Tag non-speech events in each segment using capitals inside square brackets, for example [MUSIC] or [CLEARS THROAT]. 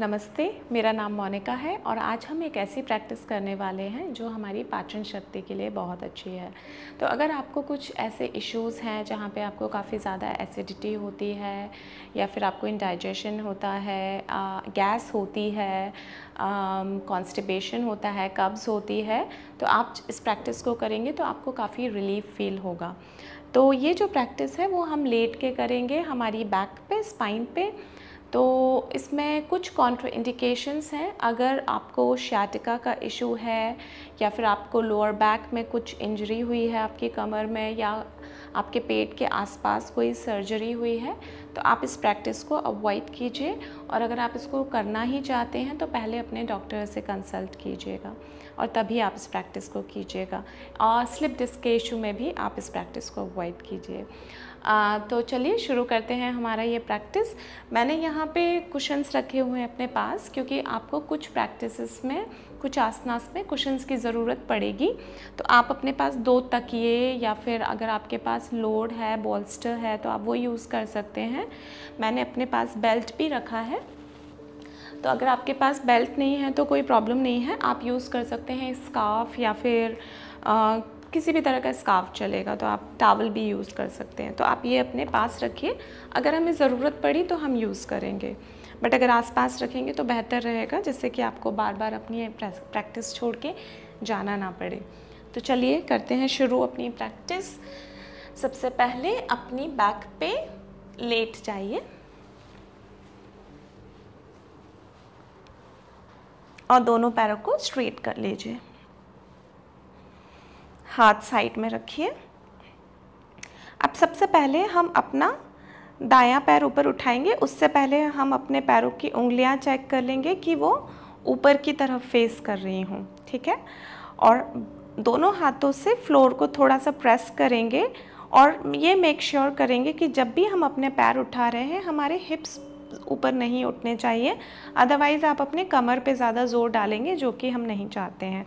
नमस्ते मेरा नाम मोनिका है और आज हम एक ऐसी प्रैक्टिस करने वाले हैं जो हमारी पाचन शक्ति के लिए बहुत अच्छी है तो अगर आपको कुछ ऐसे इश्यूज़ हैं जहाँ पे आपको काफ़ी ज़्यादा एसिडिटी होती है या फिर आपको इंडाइजेशन होता है आ, गैस होती है कॉन्स्टिपेशन होता है कब्ज़ होती है तो आप इस प्रैक्टिस को करेंगे तो आपको काफ़ी रिलीफ फील होगा तो ये जो प्रैक्टिस है वो हम लेट के करेंगे हमारी बैक पे स्पाइन पे तो इसमें कुछ कॉन्ट्रो इंडिकेशन्स हैं अगर आपको शैटिका का इशू है या फिर आपको लोअर बैक में कुछ इंजरी हुई है आपकी कमर में या आपके पेट के आसपास कोई सर्जरी हुई है तो आप इस प्रैक्टिस को अवॉइड कीजिए और अगर आप इसको करना ही चाहते हैं तो पहले अपने डॉक्टर से कंसल्ट कीजिएगा और तभी आप इस प्रैक्टिस को कीजिएगा और स्लिप डिस्क के इशू में भी आप इस प्रैक्टिस को अवॉइड कीजिए आ, तो चलिए शुरू करते हैं हमारा ये प्रैक्टिस मैंने यहाँ पे कुशंस रखे हुए हैं अपने पास क्योंकि आपको कुछ प्रैक्टिस में कुछ आसनास में कुशंस की ज़रूरत पड़ेगी तो आप अपने पास दो तकिए या फिर अगर आपके पास लोड है बॉल्स्टर है तो आप वो यूज़ कर सकते हैं मैंने अपने पास बेल्ट भी रखा है तो अगर आपके पास बेल्ट नहीं है तो कोई प्रॉब्लम नहीं है आप यूज़ कर सकते हैं स्काफ या फिर आ, किसी भी तरह का स्काफ चलेगा तो आप टावल भी यूज़ कर सकते हैं तो आप ये अपने पास रखिए अगर हमें ज़रूरत पड़ी तो हम यूज़ करेंगे बट अगर आसपास रखेंगे तो बेहतर रहेगा जिससे कि आपको बार बार अपनी प्रैक्टिस छोड़ के जाना ना पड़े तो चलिए करते हैं शुरू अपनी प्रैक्टिस सबसे पहले अपनी बैक पे लेट जाइए और दोनों पैरों को स्ट्रेट कर लीजिए हाथ साइड में रखिए अब सबसे पहले हम अपना दायां पैर ऊपर उठाएंगे उससे पहले हम अपने पैरों की उंगलियां चेक कर लेंगे कि वो ऊपर की तरफ फेस कर रही हूँ ठीक है और दोनों हाथों से फ्लोर को थोड़ा सा प्रेस करेंगे और ये मेक श्योर sure करेंगे कि जब भी हम अपने पैर उठा रहे हैं हमारे हिप्स ऊपर नहीं उठने चाहिए अदरवाइज़ आप अपने कमर पे ज़्यादा ज़ोर डालेंगे जो कि हम नहीं चाहते हैं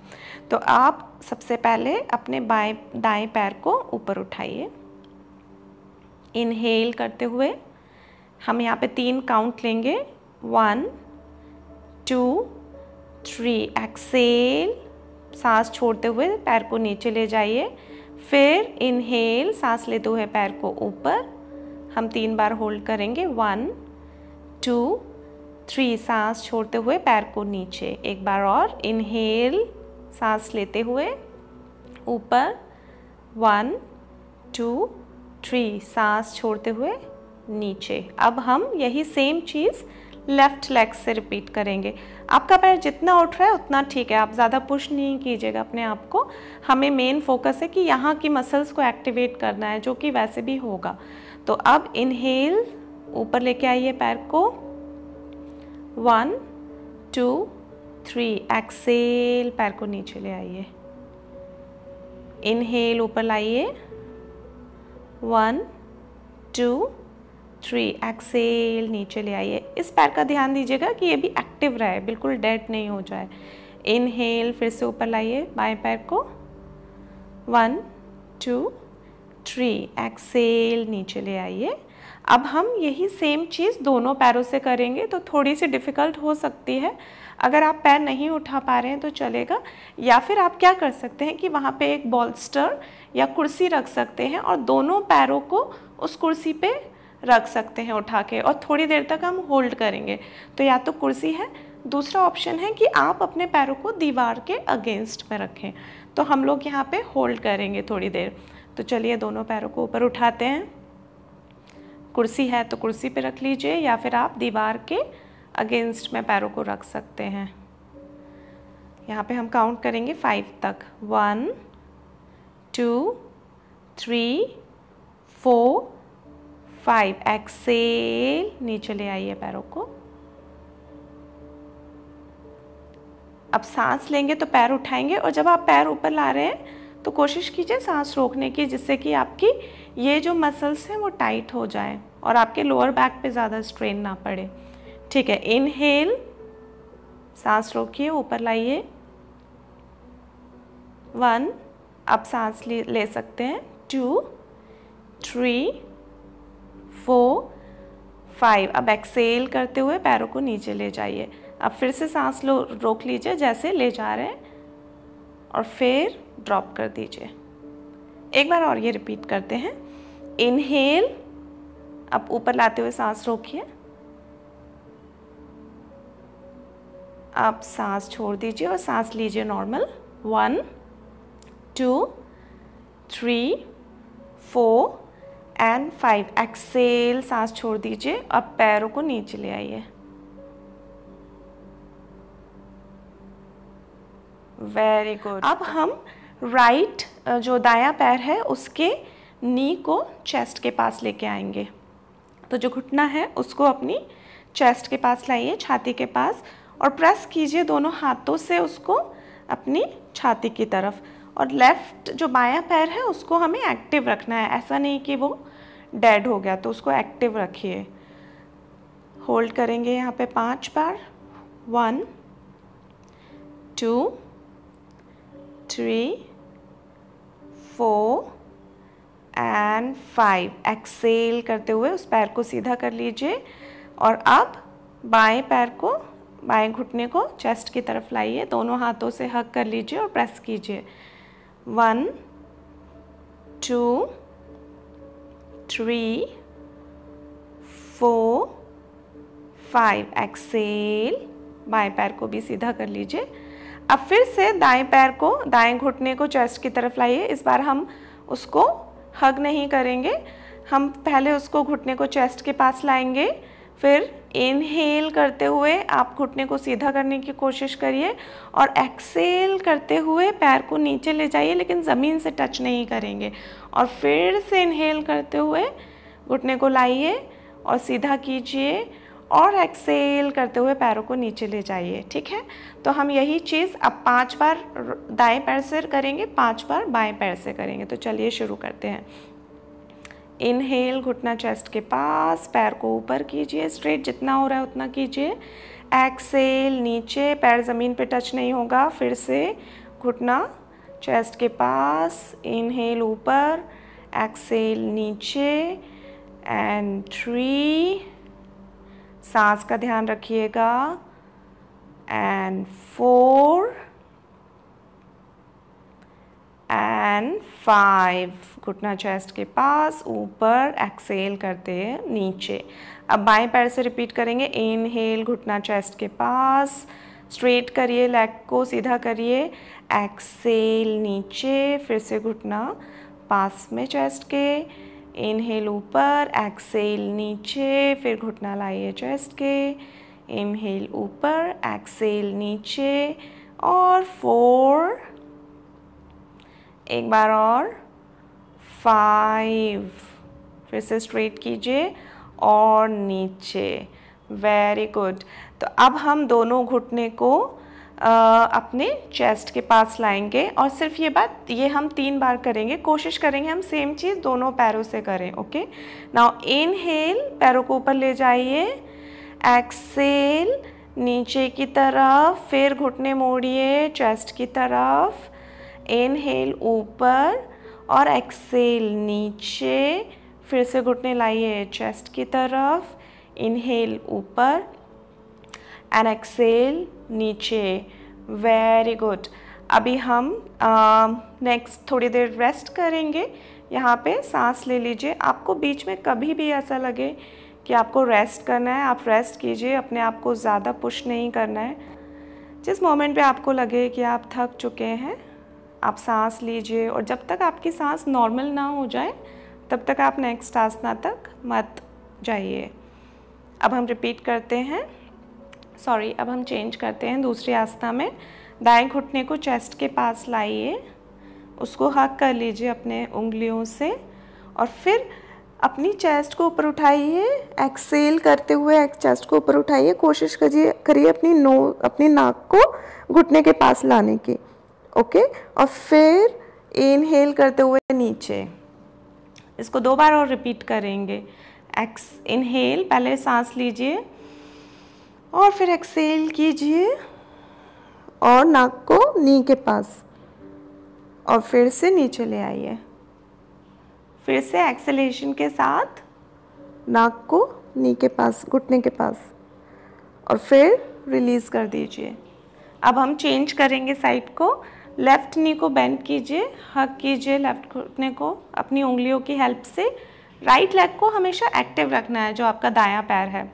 तो आप सबसे पहले अपने बाएं दाएं पैर को ऊपर उठाइए इनहेल करते हुए हम यहाँ पे तीन काउंट लेंगे वन टू थ्री एक्सेल सांस छोड़ते हुए पैर को नीचे ले जाइए फिर इनहेल सांस लेते हुए पैर को ऊपर हम तीन बार होल्ड करेंगे वन टू थ्री सांस छोड़ते हुए पैर को नीचे एक बार और इनहेल सांस लेते हुए ऊपर वन टू थ्री सांस छोड़ते हुए नीचे अब हम यही सेम चीज़ लेफ़्ट लेग से रिपीट करेंगे आपका पैर जितना उठ रहा है उतना ठीक है आप ज़्यादा पुश नहीं कीजिएगा अपने आप को हमें मेन फोकस है कि यहाँ की मसल्स को एक्टिवेट करना है जो कि वैसे भी होगा तो अब इनहेल ऊपर लेके आइए पैर को वन टू थ्री एक्सेल पैर को नीचे ले आइए इनहेल ऊपर लाइए वन टू थ्री एक्सेल नीचे ले आइए इस पैर का ध्यान दीजिएगा कि ये भी एक्टिव रहे बिल्कुल डेड नहीं हो जाए इनहेल फिर से ऊपर लाइए बाएं पैर को वन टू थ्री एक्सेल नीचे ले आइए अब हम यही सेम चीज़ दोनों पैरों से करेंगे तो थोड़ी सी डिफ़िकल्ट हो सकती है अगर आप पैर नहीं उठा पा रहे हैं तो चलेगा या फिर आप क्या कर सकते हैं कि वहाँ पे एक बॉल्स्टर या कुर्सी रख सकते हैं और दोनों पैरों को उस कुर्सी पे रख सकते हैं उठा के और थोड़ी देर तक हम होल्ड करेंगे तो या तो कुर्सी है दूसरा ऑप्शन है कि आप अपने पैरों को दीवार के अगेंस्ट में रखें तो हम लोग यहाँ पर होल्ड करेंगे थोड़ी देर तो चलिए दोनों पैरों को ऊपर उठाते हैं कुर्सी है तो कुर्सी पे रख लीजिए या फिर आप दीवार के अगेंस्ट में पैरों को रख सकते हैं यहाँ पे हम काउंट करेंगे फाइव तक one two three four five exhale नीचे ले आइए पैरों को अब सांस लेंगे तो पैर उठाएंगे और जब आप पैर ऊपर ला रहे हैं तो कोशिश कीजिए सांस रोकने की जिससे कि आपकी ये जो मसल्स हैं वो टाइट हो जाएं और आपके लोअर बैक पे ज़्यादा स्ट्रेन ना पड़े ठीक है इनहेल सांस रोकिए ऊपर लाइए वन आप सांस ले, ले सकते हैं टू थ्री फोर फाइव अब एक्सेल करते हुए पैरों को नीचे ले जाइए अब फिर से सांस लो रोक लीजिए जैसे ले जा रहे हैं और फिर ड्रॉप कर दीजिए एक बार और ये रिपीट करते हैं इनहेल आप ऊपर लाते हुए सांस रोकिए आप सांस छोड़ दीजिए और सांस लीजिए normal one two three four and five exhale सांस छोड़ दीजिए अब पैरों को नीचे ले आइए वेरी गुड अब हम राइट right, जो दाया पैर है उसके नी को चेस्ट के पास लेके आएंगे तो जो घुटना है उसको अपनी चेस्ट के पास लाइए छाती के पास और प्रेस कीजिए दोनों हाथों से उसको अपनी छाती की तरफ और लेफ़्ट जो बायां पैर है उसको हमें एक्टिव रखना है ऐसा नहीं कि वो डेड हो गया तो उसको एक्टिव रखिए होल्ड करेंगे यहाँ पे पांच बार one two three four and five exhale करते हुए उस पैर को सीधा कर लीजिए और अब बाएं पैर को बाएं घुटने को चेस्ट की तरफ लाइए दोनों हाथों से हक कर लीजिए और प्रेस कीजिए one two three four five exhale बाएं पैर को भी सीधा कर लीजिए अब फिर से दाएं पैर को दाएं घुटने को चेस्ट की तरफ लाइए इस बार हम उसको हग नहीं करेंगे हम पहले उसको घुटने को चेस्ट के पास लाएंगे फिर इनहेल करते हुए आप घुटने को सीधा करने की कोशिश करिए और एक्सेल करते हुए पैर को नीचे ले जाइए लेकिन ज़मीन से टच नहीं करेंगे और फिर से इनहेल करते हुए घुटने को लाइए और सीधा कीजिए और एक्सेल करते हुए पैरों को नीचे ले जाइए ठीक है तो हम यही चीज़ अब पांच बार दाएं पैर से करेंगे पांच बार बाएं पैर से करेंगे तो चलिए शुरू करते हैं इनहेल घुटना चेस्ट के पास पैर को ऊपर कीजिए स्ट्रेट जितना हो रहा है उतना कीजिए एक्सेल नीचे पैर ज़मीन पे टच नहीं होगा फिर से घुटना चेस्ट के पास इनहेल ऊपर एक्सेल नीचे एंड थ्री सांस का ध्यान रखिएगा एंड फोर एंड फाइव घुटना चेस्ट के पास ऊपर एक्सेल करते हैं नीचे अब बाएं पैर से रिपीट करेंगे इनहेल घुटना चेस्ट के पास स्ट्रेट करिए लेग को सीधा करिए एक्सेल नीचे फिर से घुटना पास में चेस्ट के इनहेल ऊपर एक्सेल नीचे फिर घुटना लाइए चेस्ट के इनहेल ऊपर एक्सेल नीचे और फोर एक बार और फाइव फिर से स्ट्रेट कीजिए और नीचे वेरी गुड तो अब हम दोनों घुटने को अपने चेस्ट के पास लाएंगे और सिर्फ ये बात ये हम तीन बार करेंगे कोशिश करेंगे हम सेम चीज़ दोनों पैरों से करें ओके नाउ इनहेल पैरों को ऊपर ले जाइए एक्सेल नीचे की तरफ फिर घुटने मोड़िए चेस्ट की तरफ इनहेल ऊपर और एक्सेल नीचे फिर से घुटने लाइए चेस्ट की तरफ इनहेल ऊपर एंड एक्सेल नीचे वेरी गुड अभी हम नेक्स्ट um, uh, थोड़ी देर रेस्ट करेंगे यहाँ पे सांस ले लीजिए आपको बीच में कभी भी ऐसा लगे कि आपको रेस्ट करना है आप रेस्ट कीजिए अपने आप को ज़्यादा पुश नहीं करना है जिस मोमेंट पे आपको लगे कि आप थक चुके हैं आप सांस लीजिए और जब तक आपकी सांस नॉर्मल ना हो जाए तब तक आप नेक्स्ट आसना तक मत जाइए अब हम रिपीट करते हैं सॉरी अब हम चेंज करते हैं दूसरी आस्था में दाएं घुटने को चेस्ट के पास लाइए उसको हक कर लीजिए अपने उंगलियों से और फिर अपनी चेस्ट को ऊपर उठाइए एक्सेल करते हुए चेस्ट को ऊपर उठाइए कोशिश करिए करिए अपनी नो अपनी नाक को घुटने के पास लाने की ओके और फिर इनहेल करते हुए नीचे इसको दो बार और रिपीट करेंगे एक्स इनहेल पहले सांस लीजिए और फिर एक्सेल कीजिए और नाक को नी के पास और फिर से नीचे ले आइए फिर से एक्सेलेशन के साथ नाक को नी के पास घुटने के पास और फिर रिलीज़ कर दीजिए अब हम चेंज करेंगे साइड को लेफ़्ट नी को बेंड कीजिए हक कीजिए लेफ़्ट घुटने को अपनी उंगलियों की हेल्प से राइट लेग को हमेशा एक्टिव रखना है जो आपका दायां पैर है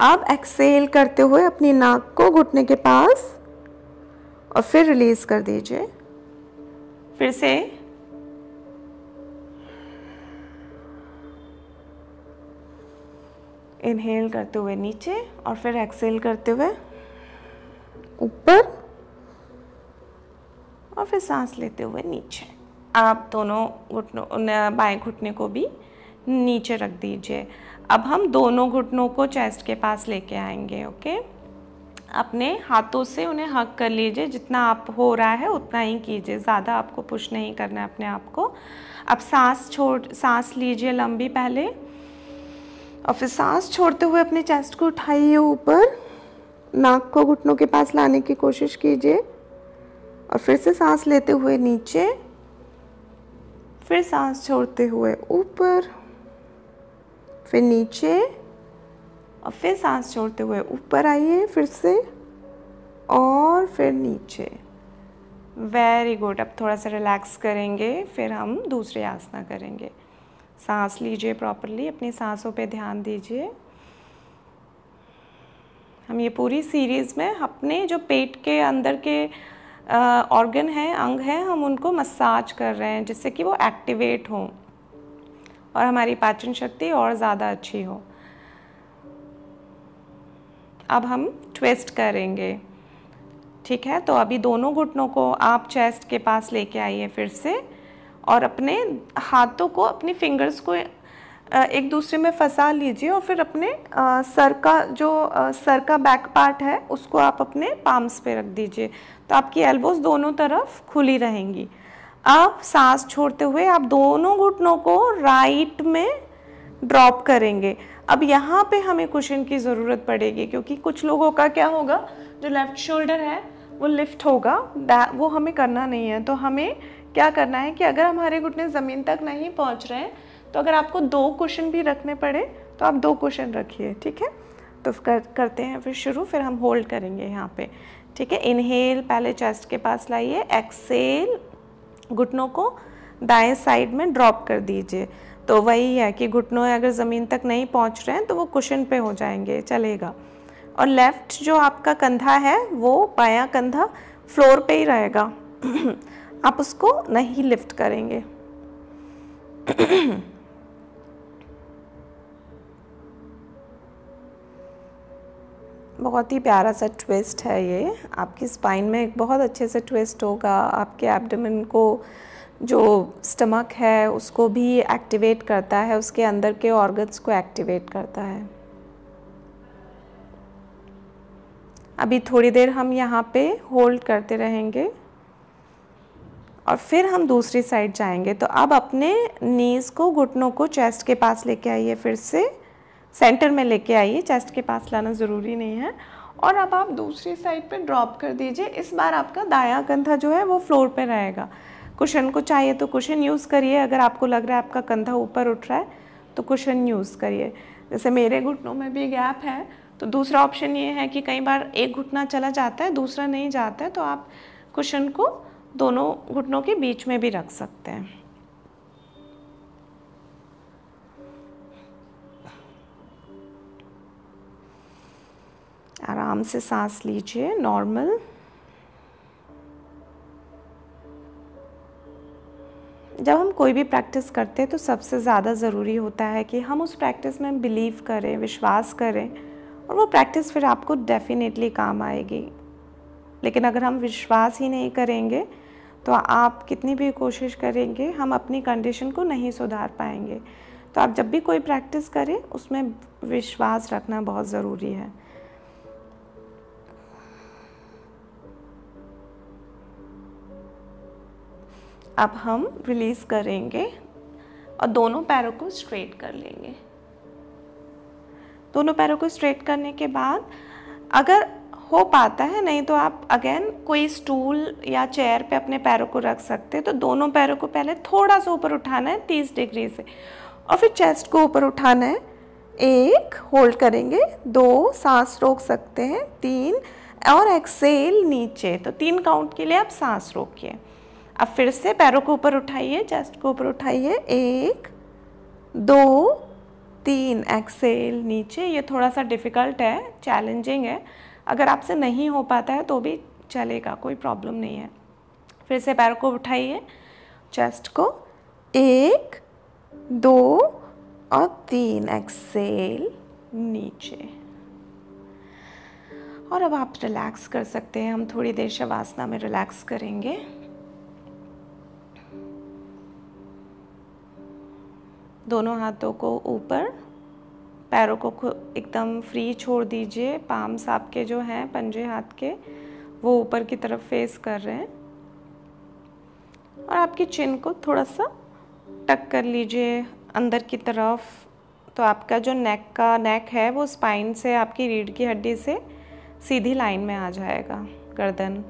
अब एक्सेल करते हुए अपनी नाक को घुटने के पास और फिर रिलीज़ कर दीजिए फिर से इनहेल करते हुए नीचे और फिर एक्सेल करते हुए ऊपर और फिर सांस लेते हुए नीचे आप दोनों घुटनों बाएं घुटने को भी नीचे रख दीजिए अब हम दोनों घुटनों को चेस्ट के पास लेके आएंगे ओके अपने हाथों से उन्हें हक कर लीजिए जितना आप हो रहा है उतना ही कीजिए ज़्यादा आपको पुश नहीं करना है अपने आप को अब सांस छोड़ सांस लीजिए लंबी पहले और फिर सांस छोड़ते हुए अपने चेस्ट को उठाइए ऊपर नाक को घुटनों के पास लाने की कोशिश कीजिए और फिर से सांस लेते हुए नीचे फिर सांस छोड़ते हुए ऊपर फिर नीचे और फिर सांस छोड़ते हुए ऊपर आइए फिर से और फिर नीचे वेरी गुड अब थोड़ा सा रिलैक्स करेंगे फिर हम दूसरे आसना करेंगे सांस लीजिए प्रॉपरली अपनी सांसों पे ध्यान दीजिए हम ये पूरी सीरीज़ में अपने जो पेट के अंदर के ऑर्गन हैं अंग हैं हम उनको मसाज कर रहे हैं जिससे कि वो एक्टिवेट हों और हमारी पाचन शक्ति और ज़्यादा अच्छी हो अब हम ट्विस्ट करेंगे ठीक है तो अभी दोनों घुटनों को आप चेस्ट के पास लेके आइए फिर से और अपने हाथों को अपनी फिंगर्स को एक दूसरे में फंसा लीजिए और फिर अपने सर का जो सर का बैक पार्ट है उसको आप अपने पाम्स पे रख दीजिए तो आपकी एल्बोज दोनों तरफ खुली रहेंगी अब सांस छोड़ते हुए आप दोनों घुटनों को राइट में ड्रॉप करेंगे अब यहाँ पे हमें कुशन की ज़रूरत पड़ेगी क्योंकि कुछ लोगों का क्या होगा जो लेफ़्ट शोल्डर है वो लिफ्ट होगा वो हमें करना नहीं है तो हमें क्या करना है कि अगर हमारे घुटने ज़मीन तक नहीं पहुँच रहे हैं तो अगर आपको दो क्वेश्चन भी रखने पड़े तो आप दो क्वेश्चन रखिए ठीक है तो कर, करते हैं फिर शुरू फिर हम होल्ड करेंगे यहाँ पे ठीक है इनहेल पहले चेस्ट के पास लाइए एक्सेल घुटनों को दाएं साइड में ड्रॉप कर दीजिए तो वही है कि घुटनों अगर ज़मीन तक नहीं पहुंच रहे हैं तो वो कुशन पे हो जाएंगे चलेगा और लेफ़्ट जो आपका कंधा है वो बायां कंधा फ्लोर पे ही रहेगा [CLEARS THROAT] आप उसको नहीं लिफ्ट करेंगे [CLEARS THROAT] बहुत ही प्यारा सा ट्विस्ट है ये आपकी स्पाइन में एक बहुत अच्छे से ट्विस्ट होगा आपके एब्डोमेन को जो स्टमक है उसको भी एक्टिवेट करता है उसके अंदर के ऑर्गन्स को एक्टिवेट करता है अभी थोड़ी देर हम यहाँ पे होल्ड करते रहेंगे और फिर हम दूसरी साइड जाएंगे तो अब अपने नीज़ को घुटनों को चेस्ट के पास लेके आइए फिर से सेंटर में लेके आइए चेस्ट के पास लाना ज़रूरी नहीं है और अब आप दूसरी साइड पे ड्रॉप कर दीजिए इस बार आपका दायां कंधा जो है वो फ्लोर पे रहेगा कुशन को चाहिए तो कुशन यूज़ करिए अगर आपको लग रहा है आपका कंधा ऊपर उठ रहा है तो कुशन यूज़ करिए जैसे मेरे घुटनों में भी गैप है तो दूसरा ऑप्शन ये है कि कई बार एक घुटना चला जाता है दूसरा नहीं जाता है तो आप कुशन को दोनों घुटनों के बीच में भी रख सकते हैं आराम से सांस लीजिए नॉर्मल जब हम कोई भी प्रैक्टिस करते हैं तो सबसे ज़्यादा ज़रूरी होता है कि हम उस प्रैक्टिस में बिलीव करें विश्वास करें और वो प्रैक्टिस फिर आपको डेफिनेटली काम आएगी लेकिन अगर हम विश्वास ही नहीं करेंगे तो आप कितनी भी कोशिश करेंगे हम अपनी कंडीशन को नहीं सुधार पाएंगे तो आप जब भी कोई प्रैक्टिस करें उसमें विश्वास रखना बहुत ज़रूरी है अब हम रिलीज़ करेंगे और दोनों पैरों को स्ट्रेट कर लेंगे दोनों पैरों को स्ट्रेट करने के बाद अगर हो पाता है नहीं तो आप अगेन कोई स्टूल या चेयर पे अपने पैरों को रख सकते हैं तो दोनों पैरों को पहले थोड़ा सा ऊपर उठाना है तीस डिग्री से और फिर चेस्ट को ऊपर उठाना है एक होल्ड करेंगे दो सांस रोक सकते हैं तीन और एक्सेल नीचे तो तीन काउंट के लिए आप सांस रोकिए अब फिर से पैरों को ऊपर उठाइए चेस्ट को ऊपर उठाइए एक दो तीन एक्सेल नीचे ये थोड़ा सा डिफ़िकल्ट है चैलेंजिंग है अगर आपसे नहीं हो पाता है तो भी चलेगा कोई प्रॉब्लम नहीं है फिर से पैर को उठाइए चेस्ट को एक दो और तीन एक्सेल नीचे और अब आप रिलैक्स कर सकते हैं हम थोड़ी देर शवासना में रिलैक्स करेंगे दोनों हाथों को ऊपर पैरों को एकदम फ्री छोड़ दीजिए पाम्स आपके जो हैं पंजे हाथ के वो ऊपर की तरफ फेस कर रहे हैं और आपकी चिन को थोड़ा सा टक कर लीजिए अंदर की तरफ तो आपका जो नेक का नेक है वो स्पाइन से आपकी रीढ़ की हड्डी से सीधी लाइन में आ जाएगा गर्दन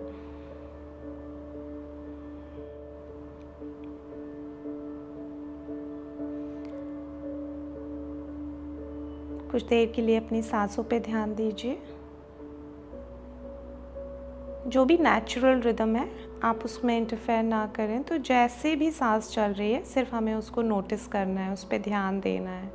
कुछ देर के लिए अपनी सांसों पे ध्यान दीजिए जो भी नेचुरल रिदम है आप उसमें इंटरफेयर ना करें तो जैसे भी सांस चल रही है सिर्फ हमें उसको नोटिस करना है उस पर ध्यान देना है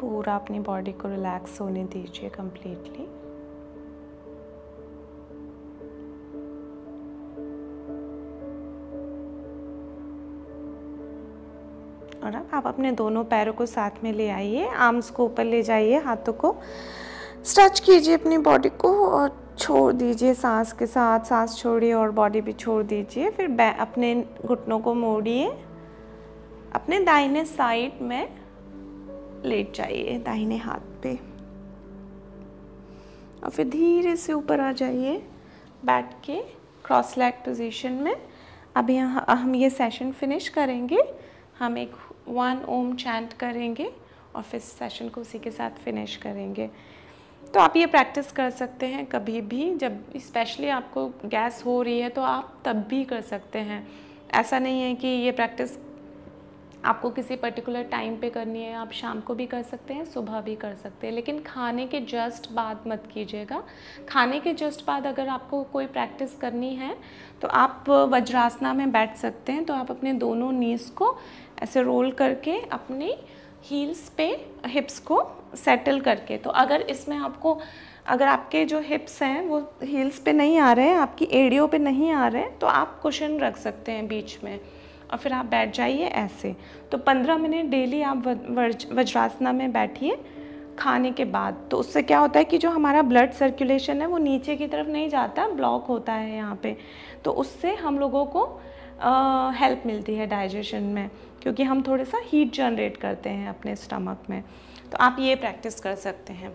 पूरा अपनी बॉडी को रिलैक्स होने दीजिए कम्प्लीटली और अब आप अपने दोनों पैरों को साथ में ले आइए आर्म्स को ऊपर ले जाइए हाथों को स्ट्रेच कीजिए अपनी बॉडी को और छोड़ दीजिए सांस के साथ सांस छोड़िए और बॉडी भी छोड़ दीजिए फिर अपने घुटनों को मोड़िए अपने दाहिने साइड में लेट जाइए दाहिने हाथ पे और फिर धीरे से ऊपर आ जाइए बैठ के क्रॉस लेग पोजीशन में अभी हम ये सेशन फिनिश करेंगे हम एक वन ओम चैंट करेंगे और फिर सेशन को उसी के साथ फिनिश करेंगे तो आप ये प्रैक्टिस कर सकते हैं कभी भी जब स्पेशली आपको गैस हो रही है तो आप तब भी कर सकते हैं ऐसा नहीं है कि ये प्रैक्टिस आपको किसी पर्टिकुलर टाइम पे करनी है आप शाम को भी कर सकते हैं सुबह भी कर सकते हैं लेकिन खाने के जस्ट बाद मत कीजिएगा खाने के जस्ट बाद अगर आपको कोई प्रैक्टिस करनी है तो आप वज्रासना में बैठ सकते हैं तो आप अपने दोनों नीज़ को ऐसे रोल करके अपनी हील्स पे हिप्स को सेटल करके तो अगर इसमें आपको अगर आपके जो हिप्स हैं वो हील्स पे नहीं आ रहे हैं आपकी एड़ियों पे नहीं आ रहे हैं तो आप कुशन रख सकते हैं बीच में और फिर आप बैठ जाइए ऐसे तो 15 मिनट डेली आप वज्रासना में बैठिए खाने के बाद तो उससे क्या होता है कि जो हमारा ब्लड सर्कुलेशन है वो नीचे की तरफ नहीं जाता ब्लॉक होता है यहाँ पे तो उससे हम लोगों को हेल्प मिलती है डाइजेशन में क्योंकि हम थोड़ा सा हीट जनरेट करते हैं अपने स्टमक में तो आप ये प्रैक्टिस कर सकते हैं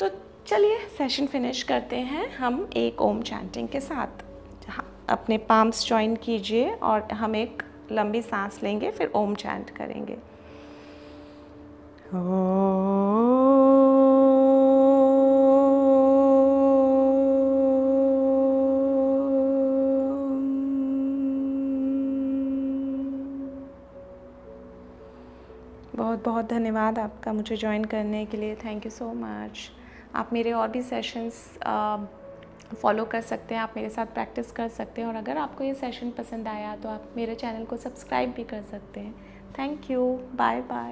तो चलिए सेशन फिनिश करते हैं हम एक ओम चैंटिंग के साथ हाँ, अपने पाम्स ज्वाइन कीजिए और हम एक लंबी सांस लेंगे फिर ओम चैंट करेंगे ओ बहुत बहुत धन्यवाद आपका मुझे ज्वाइन करने के लिए थैंक यू सो मच आप मेरे और भी सेशंस फॉलो कर सकते हैं आप मेरे साथ प्रैक्टिस कर सकते हैं और अगर आपको ये सेशन पसंद आया तो आप मेरे चैनल को सब्सक्राइब भी कर सकते हैं थैंक यू बाय बाय